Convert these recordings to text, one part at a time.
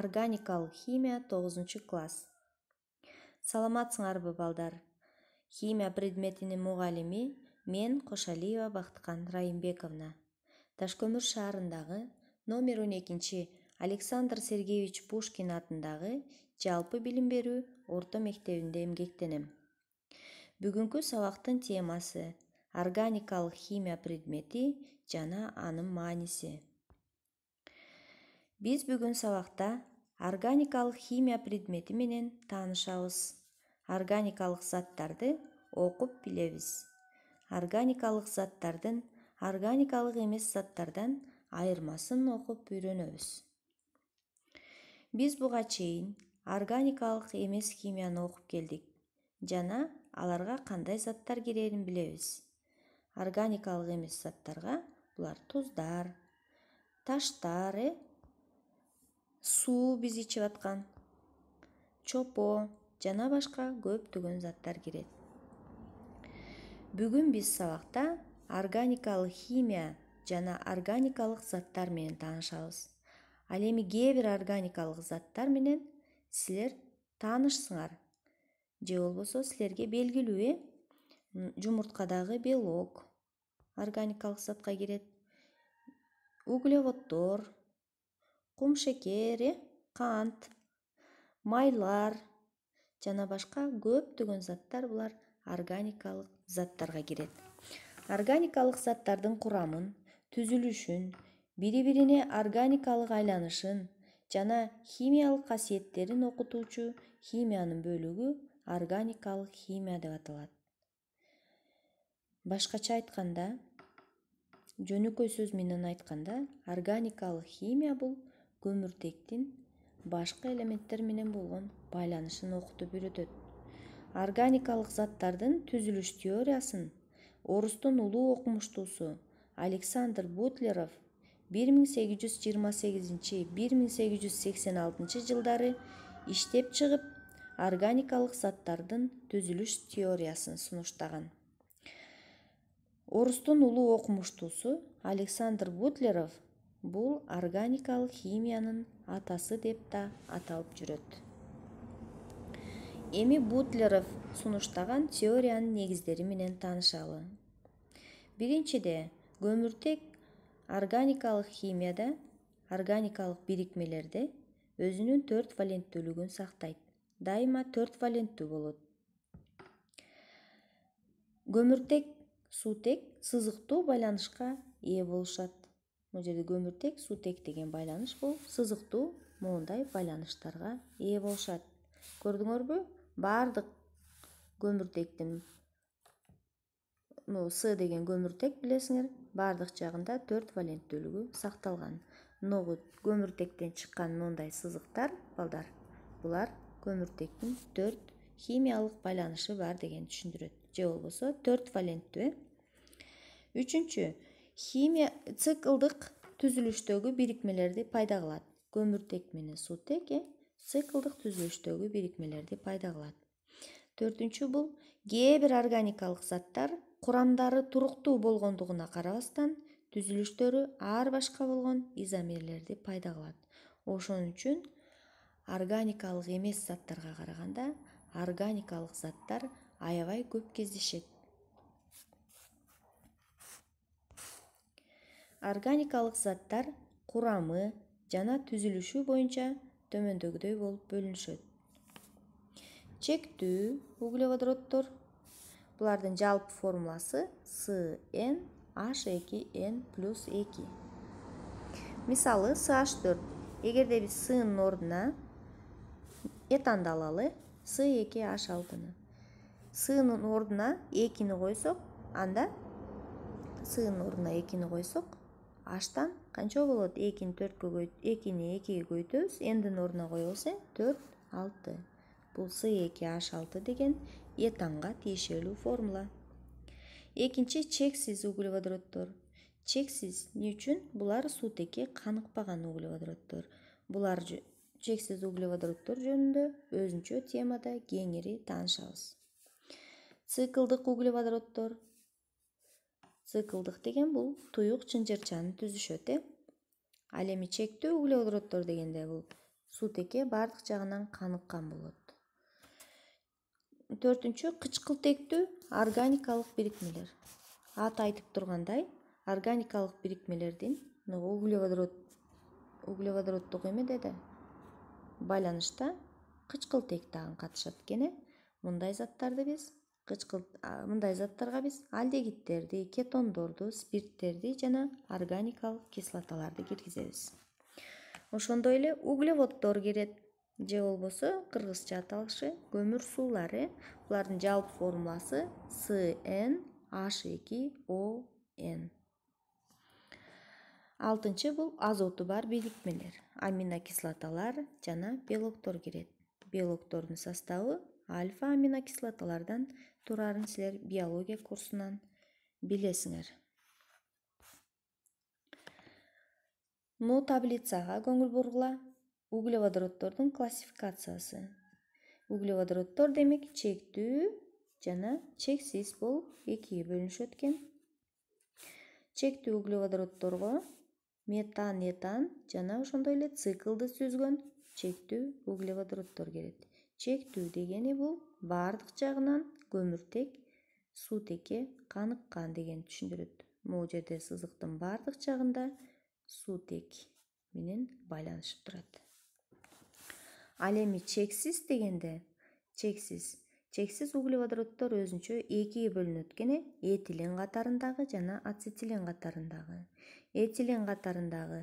органикалык химия тогузунчу класс саламатсыңарбы балдар химия предметинин мугалими мен кошалиева бактыткан райымбековна ташкөмүр шаарындагы номер он экинчи александр сергеевич пушкин атындагы жалпы билим берүү орто мектебинде эмгектенем бүгүнкү сабактын темасы органикалык химия предмети жана анын мааниси биз бүгүн сабакта органикалык химия предмети менен таанышабыз органикалык заттарды окуп билебиз органикалык заттардын органикалык эмес заттардан айырмасын окуп үйрөнөбүз биз буга чейин органикалык эмес химияны окуп келдик жана аларга кандай заттар кирэрин билебиз органикалык эмес заттарга булар туздар таштар э суу биз ичип аткан чопо жана башка көптөгөн заттар кирет бүгүн биз сабакта органикалык химия жана органикалык заттар менен таанышабыз ал эми кээ бир органикалык заттар менен силер таанышсыңар же болбосо силерге белгилүү э жумурткадагы белок органикалык затка кирет углеводдор кум шекер э кант майлар жана башка көптөгөн заттар булар органикалык заттарга кирет органикалык заттардын курамын түзүлүшүн бири бирине органикалык айланышын жана химиялык касиеттерин окутуучу химиянын бөлүгү органикалык химия деп аталат башкача айтканда жөнөкөй сөз менен айтканда органикалык химия бул көмүртектин башка элементтер менен болгон байланышын окутуп үйрөтөт органикалык заттардын түзүлүш теориясын орустун улуу окумуштуусу александр бутлеров бир миң сегиз жүз жыйырма сегизинчи бир миң сегиз жүз сексен алтынчы жылдары иштеп чыгып органикалык заттардын түзүлүш теориясын сунуштаган орустун улуу окумуштуусу александр бутлеров бул органикалык химиянын атасы деп да аталып жүрөт эми бутлеров сунуштаган теориянын негиздери менен таанышалы биринчиде көмүртек органикалык химияда органикалык бирикмелерде өзүнүн төрт валенттүүлүгүн сактайт дайыма төрт валенттүү болот көмүртек суутек сызыктуу байланышка ээ болушат бул жерде көмүртек сутек деген байланыш бул сызыктуу моундай байланыштарга ээ болушат көрдүңөрбү баардык көмүртектин моу с деген көмүртек билесиңер баардык жагында төрт валенттүүлүгү сакталган могу көмүртектен чыккан мондай сызыктар балдар булар көмүртектин төрт химиялык байланышы бар дегенди түшүндүрөт же болбосо төрт валенттүү э үчүнчү химия циклдык түзүлүштөгү бирикмелерди пайда кылат көмүртек менен суутек э, циклдык түзүлүштөгү бирикмелерди пайда кылат төртүнчү бул кээ бир органикалык заттар курамдары туруктуу болгондугуна карабастан түзүлүштөрү ар башка болгон изомерлерди пайда кылат ошон үчүн органикалык эмес заттарга караганда органикалык заттар аябай көп кездешет органикалык заттар курамы жана түзүлүшү боюнча төмөндөгүдөй болуп бөлүнүшөт чектүү углеводороддор булардын жалпы формуласы с н аш эки н плюс эки мисалы с ш төрт эгерде биз снын ордуна этанды алалы с эки h алтыны снын ордуна экини койсок анда снын ордуна экини койсок аштан канча болот экини төрткө экини экиге көбөйтөбүз эндин ордуна коебуз э төрт алты бул с эки аш алты деген етанга тиешелүү формула экинчи чексиз углеводороддор чексиз эмне үчүн булар суутекке каныкпаган углеводороддор булар чексиз углеводороддор жөнүндө өзүнчө темада кеңири таанышабыз циклдык углеводороддор циклдык деген бул туюк чынжырчаны түзүшөт э ал эми чектүү углеводороддор дегенде бул суутекке баардык жагынан каныккан болот төртүнчү кычкылтектүү органикалык бирикмелер аты айтып тургандай органикалык бирикмелердин углеводрод углеводродтук эмеде да байланышта кычкылтек дагы катышат экен э мындай заттарды биз кычкыл мындай заттарга биз альдегидтерди кетондорду спирттерди жана органикалык кислоталарды киргизебиз ошондой эле углеводдор кирет же болбосо кыргызча аталышы көмүр суулары булардын жалпы формуласы с н аш эки о н алтынчы бул азоту бар бирикмелер аминокислоталар жана белоктор кирет белоктордун составы альфа аминокислоталардан тураарын силер биология курсунан билесиңер ну таблицага көңүл бургула углеводороддордун классификациясы углеводороддор демек чектүү жана чексиз болуп экиге бөлүнүшөт экен чектүү углеводродторго метан этан жана ошондой эле циклды сүзгөн чектүү углеводродтор кирет чектүү дегени бул баардык жагынан көмүртек суутекке каныккан деген түшүндүрөт могу жерде сызыктын баардык жагында суутек менен байланышып турат ал эми чексиз дегенде чексиз чексиз углеводороддор өзүнчө экиге бөлүнөт экен э этилен катарындагы жана ацетилен катарындагы этилен катарындагы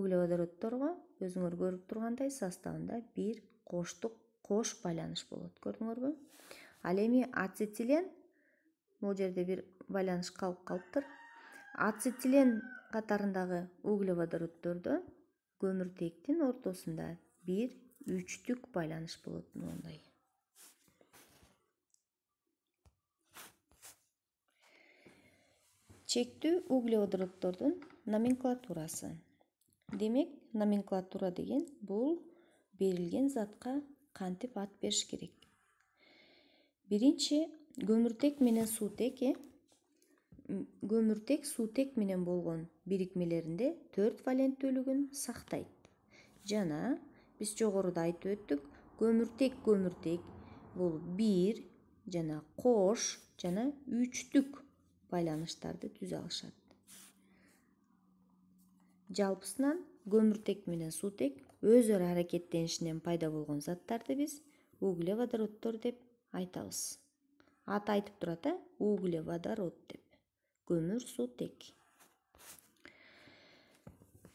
углеводороддорго өзүңөр көрүп тургандай составында бир коштук кош байланыш болот көрдүңөрбү ал эми ацетилен могул жерде бир байланыш калып калыптыр ацетилен катарындагы углеводороддордо көмүртектин ортосунда бир үчтүк байланыш болот моундай чектүү углеводороддордун номенклатурасы демек номенклатура деген бул берилген затка кантип ат бериш керек биринчи көмүртек менен суутек э көмүртек суутек менен болгон бирикмелеринде төрт валенттүүлүгүн сактайт жана биз жогоруда айтып өттүк көмүртек көмүртек бул бир жана кош жана үчтүк байланыштарды түзө алышат жалпысынан көмүртек менен суутек өз ара аракеттенишинен пайда болгон заттарды биз углеводороддор деп айтабыз аты айтып турат э углеводород деп көмүр сутек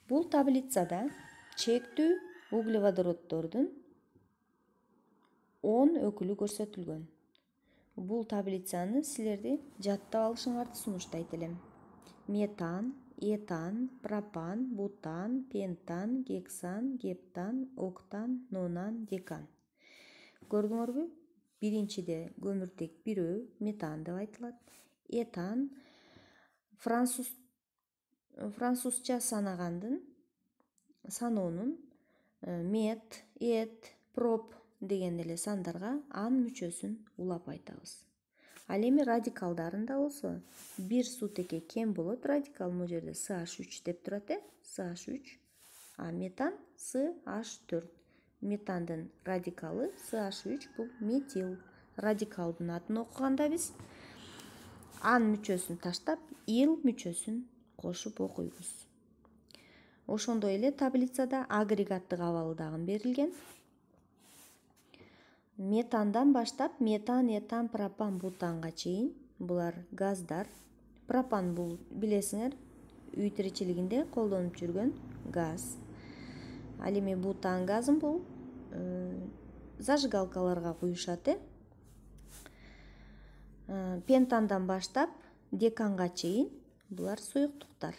бул таблицада чектүү углеводороддордун он өкүлү көрсөтүлгөн бул таблицаны силерди жаттап алышыңарды сунуштайт элем метан этан пропан бутан пентан гексан гептан октан нонан декан көрдүңөрбү биринчиде көмүртек бирөө метан деп айтылат этан француз французча санагандын саноонун мет эт проб деген эле сандарга ан мүчөсүн улап айтабыз ал эми радикалдарында болсо бир сутеке кем болот радикал могул жерде ch үч деп турат э ch үч а метан ch төрт метандын радикалы с ш үч бул метил радикалдын атын окуганда биз ан мүчөсүн таштап ил мүчөсүн кошуп окуйбуз ошондой эле таблицада агрегаттык абалы дагы берилген метандан баштап метан этан пропан бутанга чейин булар газдар пропан бул билесиңер үй тиричилигинде колдонуп жүргөн газ ал эми бутан газын бул э, зажигалкаларга куюшат э. э пентандан баштап деканга чейин булар суюктуктар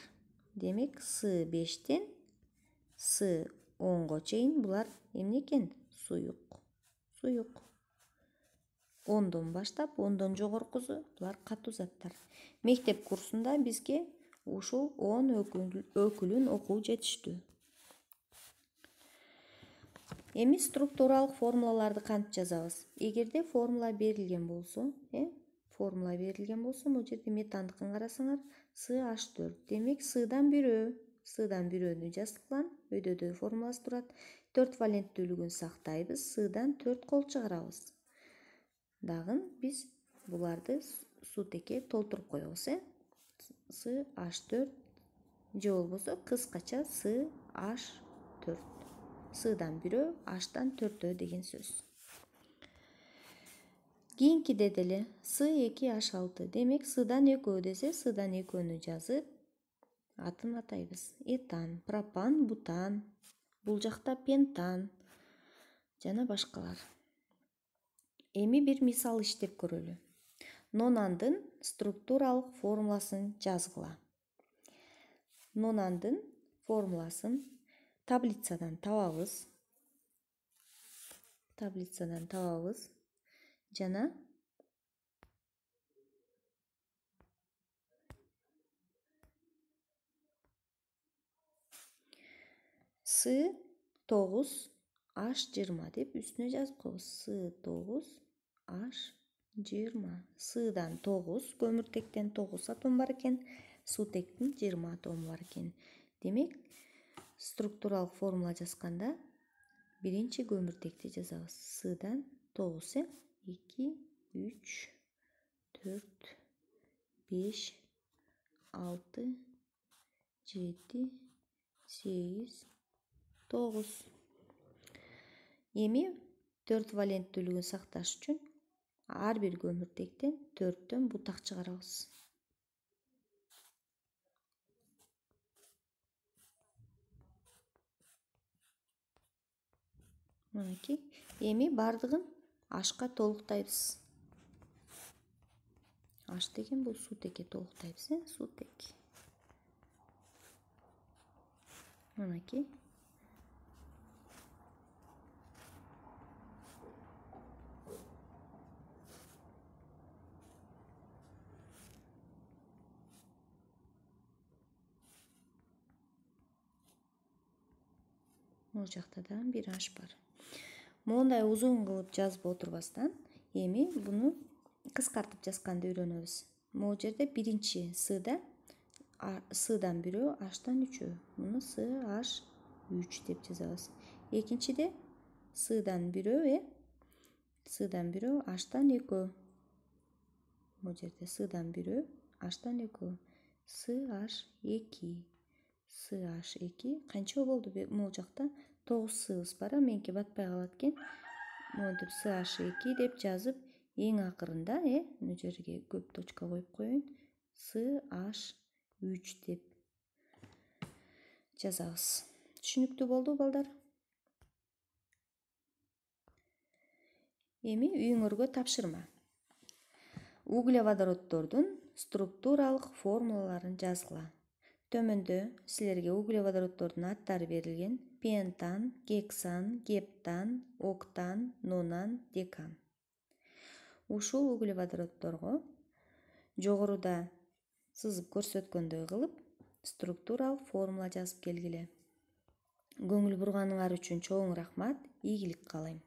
демек с бештен с онго чейин булар эмне экен суюк суюк ондон баштап ондон жогоркусу булар катуу заттар мектеп курсунда бизге ушул он өкүлүн окуу жетиштүү емес структуралық формулаларды қанып жазабыз егерде формула берілген болса е формула берілген болса бұл жерде метандықын қарасыңар, с аш 4 демек сыдан бирөө сыдан бирөөнү жазгылан өйдөдө формуласы турат төрт валенттүүлүгүн сактайбыз сыдан төрт кол чыгарабыз дагы биз буларды сутекке толтуруп коебуз э с h 4 же болбосо кыскача с аш 4 сдан бирөө аштан төртөө деген сөз кийинкиде деле с эки аш алты демек сдан экөө десе сдан экөөнү жазып атын атайбыз этан пропан бутан бул жакта пентан жана башкалар эми бир мисал иштеп көрөлү нонандын структуралык формуласын жазгыла нонандын формуласын таблицадан табабыз таблицадан табабыз жана с тогуз аш жыйырма деп үстүнө жазып коебуз с тогуз аш жыйырма сдан тогуз көмүртектен тогуз атом бар экен суутектин жыйырма атому бар экен демек структуралық формула жазғанда бірінші көміртекте жазамыз с-дан 9 2, 3, 4, 5, 6, 7, 8, 9. Емі 4 валентті үлігін сақташ үшін әрбір көміртектен 4-тен бұтақ шығарауыз. мінекей эми бардығын ашқа толықтайбыз аш деген бұл сутекке толықтайбыз э ә? сутек мінекей бул жакта дагы бир аш бар мондай узун кылып жазып отурбастан эми буну кыскартып жазганды үйрөнөбүз могу жерде биринчи сда сдан бирөө аштан үчөө муну с аш үч деп жазабыз экинчиде сдан бирөө э сдан бирөө ашдан экөө моу жерде сдан бирөө аштан экөө с аш эки с аш эки канча болду могул жакта тогуз сбыз бар а меники батпай калат экен монтип с аш эки деп жазып эң акырында э мына жерге көп точка коюп коеюн с аш үч деп жазабыз түшүнүктүү болдубу балдар эми үйүңөргө тапшырма углеводороддордун структуралык формулаларын жазгыла төмөндө силерге углеводороддордун аттары берилген пентан гексан гептан октан нонан декан ушул углеводороддорго жогоруда сызып көрсөткөндөй кылып структуралык формула жазып келгиле көңүл бурганыңар үчүн чоң рахмат ийгилик каалайм